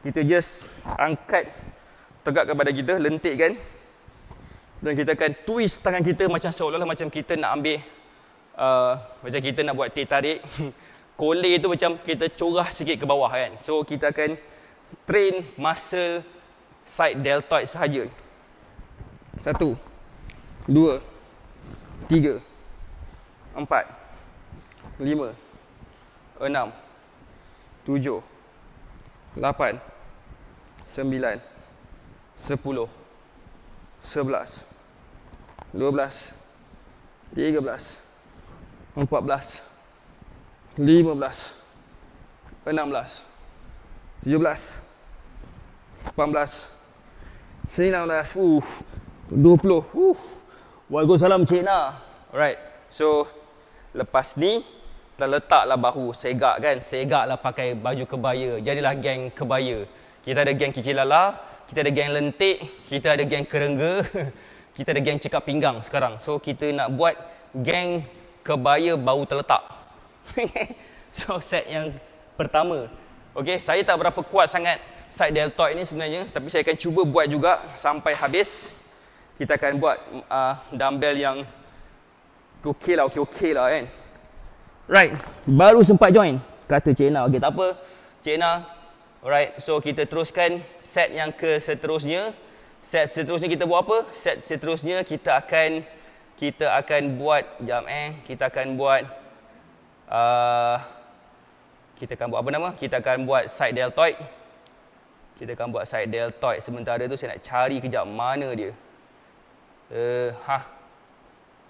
Kita just angkat tegak kepada kita, lentikkan. Dan kita akan twist tangan kita macam seolah-olah macam kita nak ambil Uh, macam kita nak buat teh tarik kole tu macam kita curah sikit ke bawah kan so kita akan train muscle side deltoid sahaja satu dua tiga empat lima enam tujuh lapan sembilan sepuluh sebelas dua belas tiga belas empat belas, lima belas, enam belas, tujuh belas, empat belas, sembilan belas, uh, dua puluh, uh, waalaikumsalam Cik Na. Alright, so lepas ni, kita letaklah bahu, segak kan, segaklah pakai baju kebaya, jadilah geng kebaya. Kita ada geng Kiki Lala, kita ada geng Lentik, kita ada geng Kerengga, kita ada geng Cekap Pinggang sekarang. So, kita nak buat geng kebaya bau terletak. so set yang pertama. Okay, saya tak berapa kuat sangat side deltoid ni sebenarnya, tapi saya akan cuba buat juga sampai habis. Kita akan buat uh, dumbbell yang okey lah, okey okey lah kan. Right, baru sempat join kata Cina. Okey, tak apa. Cina. Alright, so kita teruskan set yang ke seterusnya. Set seterusnya kita buat apa? Set seterusnya kita akan kita akan buat jam eh kita akan buat uh, kita akan buat apa nama kita akan buat side deltoid kita akan buat side deltoid sementara tu saya nak cari kejap mana dia uh, ha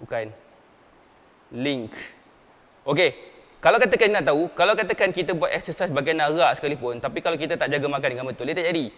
bukan link okey kalau katakan nak tahu kalau katakan kita buat exercise bagian narak sekalipun tapi kalau kita tak jaga makan dengan betul dia tak jadi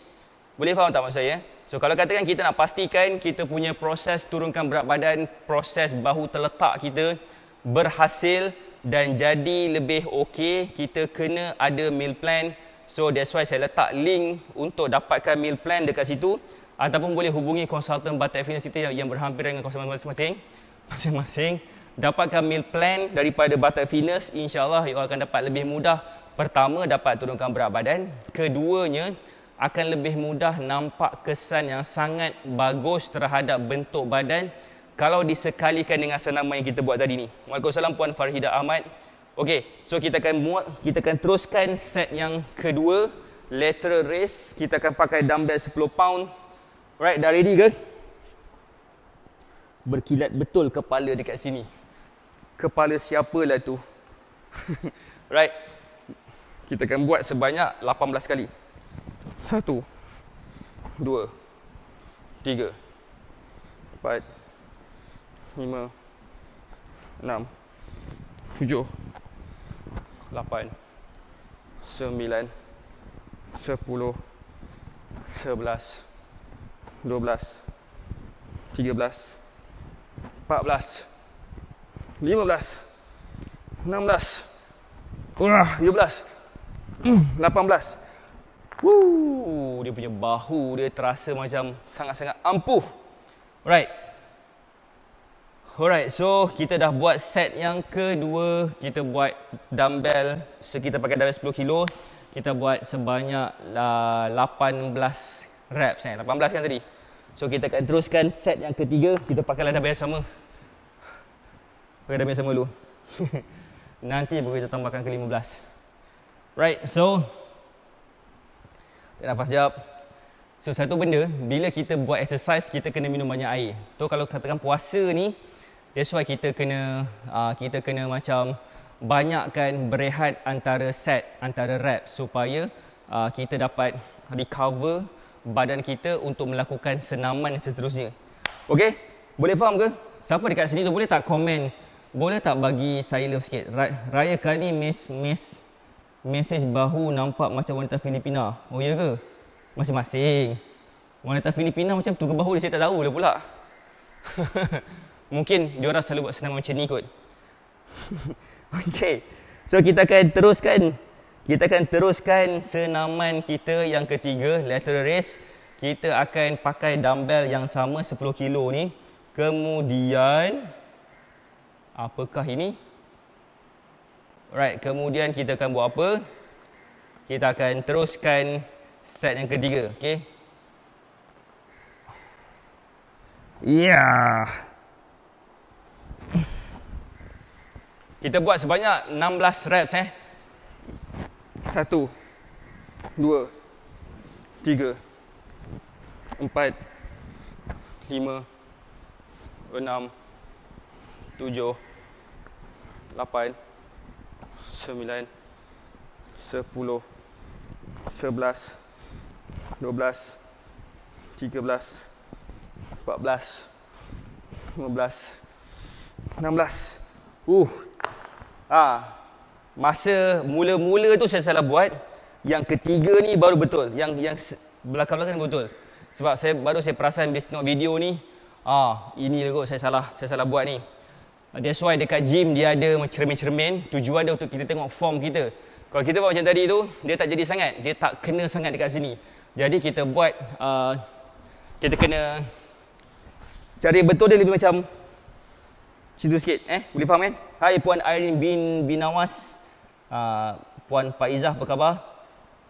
boleh faham tak maksud saya? So kalau katakan kita nak pastikan kita punya proses turunkan berat badan, proses bahu terletak kita berhasil dan jadi lebih okey, kita kena ada meal plan. So that's why saya letak link untuk dapatkan meal plan dekat situ ataupun boleh hubungi konsultan Batek Fitness kita yang, yang berhampiran dengan kawasan masing-masing. Masing-masing dapatkan meal plan daripada Batek Fitness, insya-Allah you akan dapat lebih mudah. Pertama dapat turunkan berat badan, keduanya akan lebih mudah nampak kesan yang sangat bagus terhadap bentuk badan kalau disekalikan dengan senaman yang kita buat tadi ni. Waalaikumsalam puan Farhida Ahmad. Okey, so kita akan muat kita akan teruskan set yang kedua lateral raise. Kita akan pakai dumbbell 10 pound. Right, dah ready ke? Berkilat betul kepala dekat sini. Kepala siapalah tu? right. Kita akan buat sebanyak 18 kali. 10 9 satu Dua Tiga Empat Lima Enam Tujuh Lapan Sembilan Sepuluh Sebelas Dua belas Tiga belas Empat belas Lima belas Enam belas Lima belas hmm, Lapan belas dia punya bahu dia terasa macam sangat-sangat ampuh. Alright. Alright, so kita dah buat set yang kedua. Kita buat dumbbell. So kita pakai dumbbell 10 kilo. Kita buat sebanyak uh, 18 reps. Eh? 18 kan tadi? So kita akan teruskan set yang ketiga. Kita pakai lah dumbbell sama. Pakai dumbbell sama dulu. Nanti baru kita tambahkan ke 15. Right, so tak nafas jawab. So satu benda, bila kita buat exercise, kita kena minum banyak air. Tu kalau katakan puasa ni, that's why kita kena uh, kita kena macam banyakkan berehat antara set, antara rep supaya uh, kita dapat recover badan kita untuk melakukan senaman yang seterusnya. Okey? Boleh faham ke? Siapa dekat sini tu boleh tak komen? Boleh tak bagi saya love sikit? Raya kali ni miss miss mesej bahu nampak macam wanita Filipina. Oh ya ke? Masing-masing. Wanita Filipina macam tu ke bahu dia saya tak tahu Dah pula. Mungkin dia diorang selalu buat senaman macam ni kot. Okey. So kita akan teruskan kita akan teruskan senaman kita yang ketiga lateral raise. Kita akan pakai dumbbell yang sama 10 kilo ni. Kemudian apakah ini? Alright, kemudian kita akan buat apa? Kita akan teruskan set yang ketiga, okey? Yeah. Kita buat sebanyak 16 reps eh. 1 2 3 4 5 6 7 8 9 10 11 12 13 14 15 16 sembilan, sepuluh, sebelas, dua belas, tiga belas, empat belas, lima belas, enam belas. Uh, ah, masa mula-mula tu saya salah buat. Yang ketiga ni baru betul. Yang yang belakang-belakang ni betul. Sebab saya baru saya perasan bila tengok video ni, ah, inilah kot saya salah. Saya salah buat ni. That's why dekat gym dia ada cermin-cermin Tujuan dia untuk kita tengok form kita Kalau kita buat macam tadi tu Dia tak jadi sangat Dia tak kena sangat dekat sini Jadi kita buat uh, Kita kena Cari betul dia lebih macam Situ sikit eh Boleh faham kan? Hai Puan Irene bin Binawas uh, Puan Faizah apa khabar?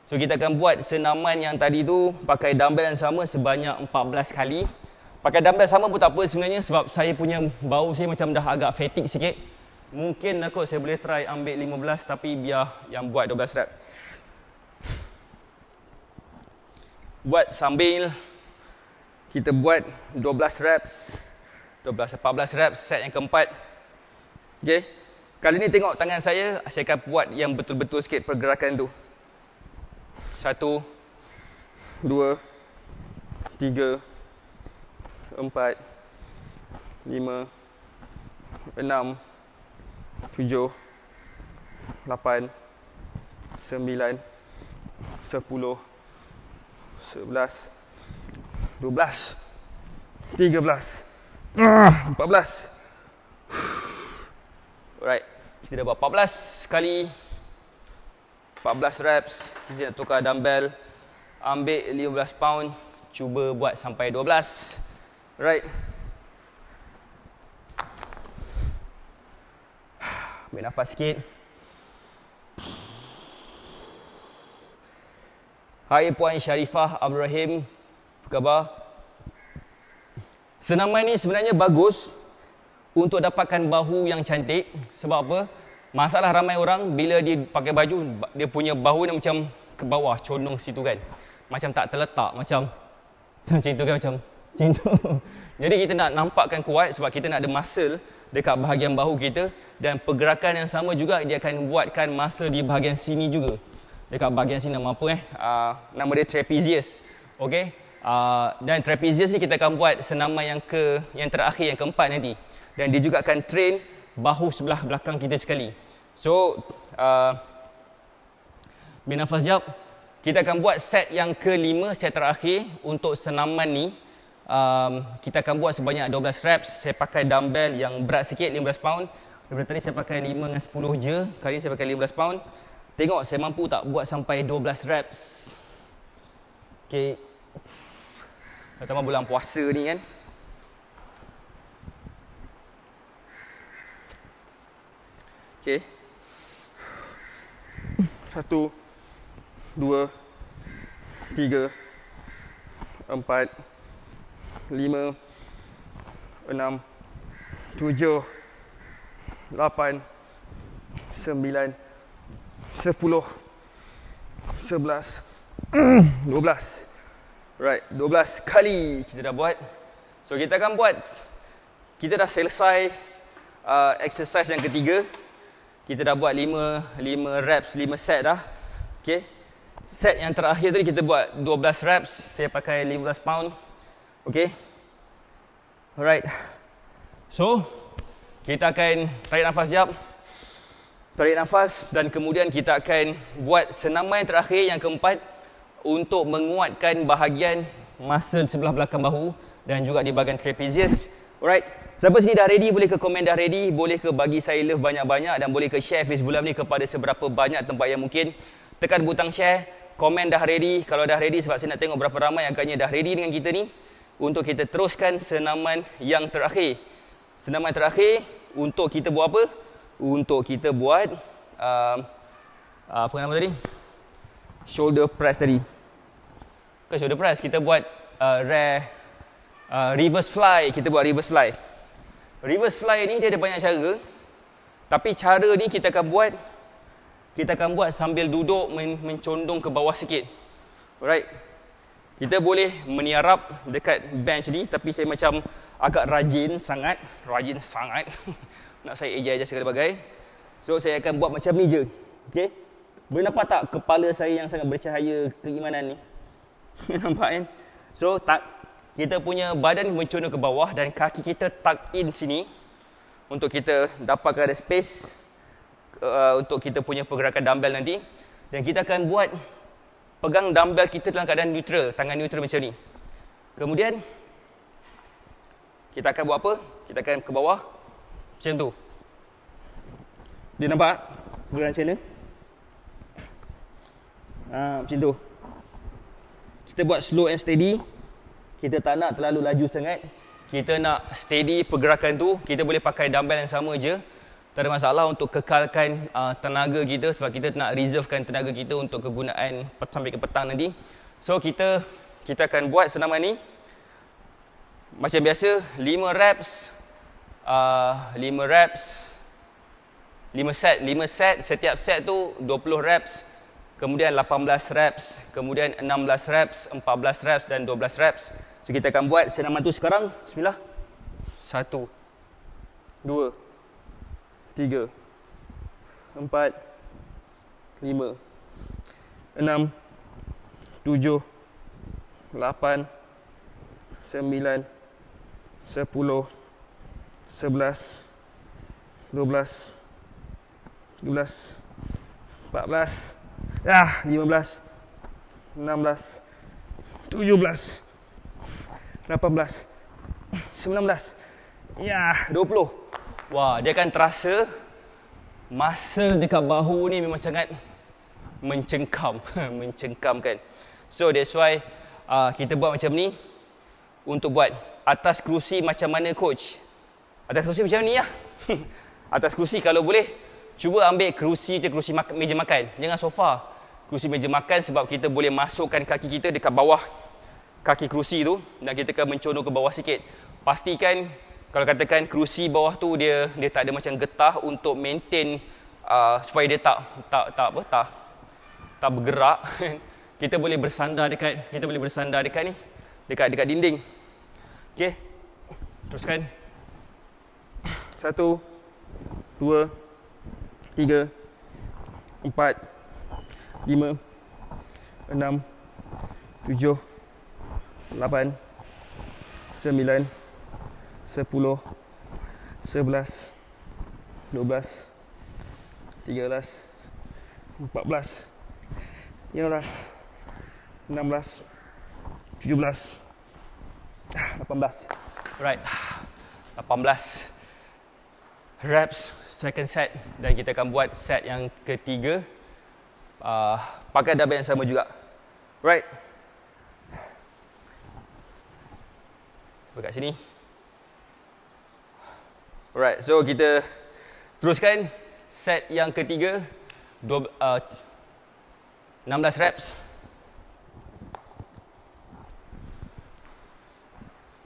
So kita akan buat senaman yang tadi tu Pakai dumbbell yang sama sebanyak 14 kali Pakai dumbbell sama pun tak apa sebenarnya sebab saya punya bau saya macam dah agak fatigue sikit. Mungkin nak lah kot saya boleh try ambil 15 tapi biar yang buat 12 rep. Buat sambil kita buat 12 reps. 12 14 reps set yang keempat. Okey. Kali ni tengok tangan saya, saya akan buat yang betul-betul sikit pergerakan tu. Satu, dua, tiga, empat, lima, enam, tujuh, lapan, sembilan, sepuluh, sebelas, dua belas, tiga belas, empat belas. Alright, kita dah buat empat belas sekali. Empat belas reps, kita tukar dumbbell. Ambil lima belas pound, cuba buat sampai dua belas. Right. Ambil nafas sikit. Hai Puan Sharifah Abdul Rahim. Apa khabar? Senaman ni sebenarnya bagus untuk dapatkan bahu yang cantik. Sebab apa? Masalah ramai orang bila dia pakai baju, dia punya bahu dia macam ke bawah, condong situ kan. Macam tak terletak, macam macam itu kan macam macam tu. Jadi kita nak nampakkan kuat sebab kita nak ada muscle dekat bahagian bahu kita dan pergerakan yang sama juga dia akan buatkan muscle di bahagian sini juga. Dekat bahagian sini nama apa eh? Uh, nama dia trapezius. Okey. Uh, dan trapezius ni kita akan buat senaman yang ke yang terakhir yang keempat nanti. Dan dia juga akan train bahu sebelah belakang kita sekali. So uh, ah, Bina Fazjab, kita akan buat set yang kelima, set terakhir untuk senaman ni um, kita akan buat sebanyak 12 reps. Saya pakai dumbbell yang berat sikit 15 pound. Daripada tadi saya pakai 5 dengan 10 je. Kali ini saya pakai 15 pound. Tengok saya mampu tak buat sampai 12 reps. Okay. Pertama bulan puasa ni kan. Okay. Satu. Dua. Tiga. Empat. Lima, enam, tujuh, lapan, sembilan, sepuluh, sebelas, dua belas. Right, dua belas kali kita dah buat. So kita akan buat kita dah selesai uh, exercise yang ketiga. Kita dah buat lima lima reps, lima set dah. Okay Set yang terakhir tadi kita buat 12 reps, saya pakai 15 pound. Okay. Alright. So, kita akan tarik nafas sekejap. Tarik nafas dan kemudian kita akan buat senaman terakhir yang keempat untuk menguatkan bahagian muscle sebelah belakang bahu dan juga di bahagian trapezius. Alright. Siapa sini dah ready? Boleh ke komen dah ready? Boleh ke bagi saya love banyak-banyak dan boleh ke share bulan ni kepada seberapa banyak tempat yang mungkin. Tekan butang share, komen dah ready. Kalau dah ready sebab saya nak tengok berapa ramai yang agaknya dah ready dengan kita ni untuk kita teruskan senaman yang terakhir. Senaman terakhir untuk kita buat apa? Untuk kita buat um, uh, apa nama tadi? Shoulder press tadi. Bukan shoulder press, kita buat uh, rare uh, reverse fly. Kita buat reverse fly. Reverse fly ni dia ada banyak cara. Tapi cara ni kita akan buat kita akan buat sambil duduk mencondong ke bawah sikit. Alright kita boleh meniarap dekat bench ni tapi saya macam agak rajin sangat rajin sangat nak saya eja aja segala bagai so saya akan buat macam ni je okey boleh nampak tak kepala saya yang sangat bercahaya keimanan ni nampak kan so tak kita punya badan mencunduk ke bawah dan kaki kita tuck in sini untuk kita dapatkan ada space uh, untuk kita punya pergerakan dumbbell nanti dan kita akan buat pegang dumbbell kita dalam keadaan neutral, tangan neutral macam ni. Kemudian kita akan buat apa? Kita akan ke bawah macam tu. Dia nampak bulan channel. Ah ha, macam tu. Kita buat slow and steady. Kita tak nak terlalu laju sangat. Kita nak steady pergerakan tu. Kita boleh pakai dumbbell yang sama je tak ada masalah untuk kekalkan uh, tenaga kita sebab kita nak reservekan tenaga kita untuk kegunaan sampai ke petang nanti. So kita kita akan buat senaman ni. Macam biasa 5 reps uh, 5 reps 5 set, 5 set setiap set tu 20 reps, kemudian 18 reps, kemudian 16 reps, 14 reps dan 12 reps. So kita akan buat senaman tu sekarang. Bismillah. 1 2 3 tiga, empat, lima, enam, tujuh, lapan, sembilan, sepuluh, sebelas, dua belas, tiga belas, empat belas, ya lima belas, enam belas, tujuh belas, lapan belas, sembilan belas, ya, dua puluh. Wah, dia akan terasa muscle dekat bahu ni memang sangat mencengkam, mencengkam kan. So that's why uh, kita buat macam ni untuk buat atas kerusi macam mana coach? Atas kerusi macam ni lah. atas kerusi kalau boleh cuba ambil kerusi je kerusi mak- meja makan, jangan sofa. Kerusi meja makan sebab kita boleh masukkan kaki kita dekat bawah kaki kerusi tu dan kita akan mencondong ke bawah sikit. Pastikan kalau katakan kerusi bawah tu dia dia tak ada macam getah untuk maintain uh, supaya dia tak tak tak apa tak tak bergerak kita boleh bersandar dekat kita boleh bersandar dekat ni dekat dekat dinding okey teruskan satu dua tiga empat lima enam tujuh lapan sembilan 10 sepuluh, sebelas, dua belas, tiga belas, empat belas, lima belas, enam belas, tujuh belas, ah, lapan belas. Right. Lapan belas. Reps second set dan kita akan buat set yang ketiga uh, pakai dumbbell yang sama juga. Right. Sampai kat sini. Alright, so kita teruskan set yang ketiga 12, uh, 16 reps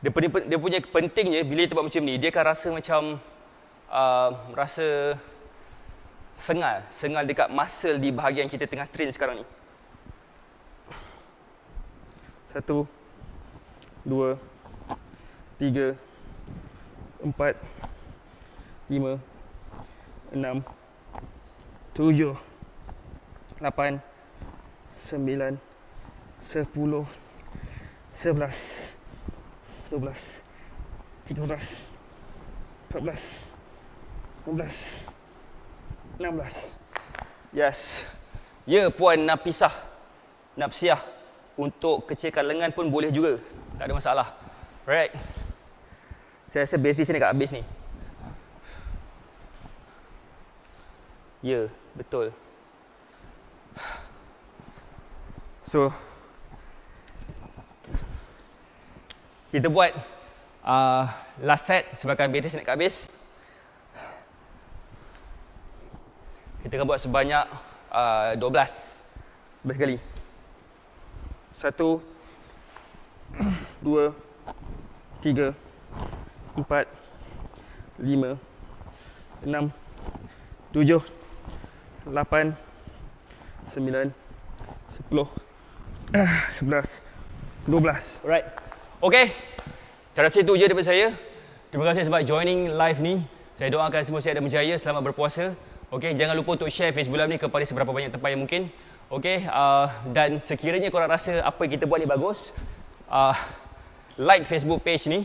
dia, dia punya pentingnya bila kita buat macam ni, dia akan rasa macam uh, rasa sengal, sengal dekat muscle di bahagian kita tengah train sekarang ni satu dua tiga empat lima, enam, tujuh, lapan, sembilan, sepuluh, sebelas, dua belas, tiga belas, empat belas, lima belas, enam belas. Yes. Ya, Puan Napisah. Napsiah. Untuk kecilkan lengan pun boleh juga. Tak ada masalah. Right. Saya rasa base di sini dekat habis ni. Ya, betul. So kita buat uh, last set sebagai beres nak habis. Kita akan buat sebanyak uh, 12 Berapa sekali? Satu Dua Tiga Empat Lima Enam Tujuh Alright. Okay. Cara saya tu je daripada saya. Terima kasih sebab joining live ni. Saya doakan semua sihat dan berjaya. Selamat berpuasa. Okay. Jangan lupa untuk share Facebook Live ni kepada seberapa banyak tempat yang mungkin. Okay. Uh, dan sekiranya korang rasa apa kita buat ni bagus, uh, like Facebook page ni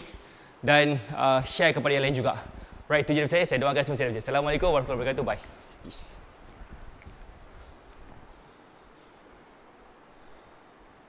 dan uh, share kepada yang lain juga. Right. Itu je daripada saya. Saya doakan semua sihat dan berjaya. Assalamualaikum warahmatullahi wabarakatuh. Bye. Peace.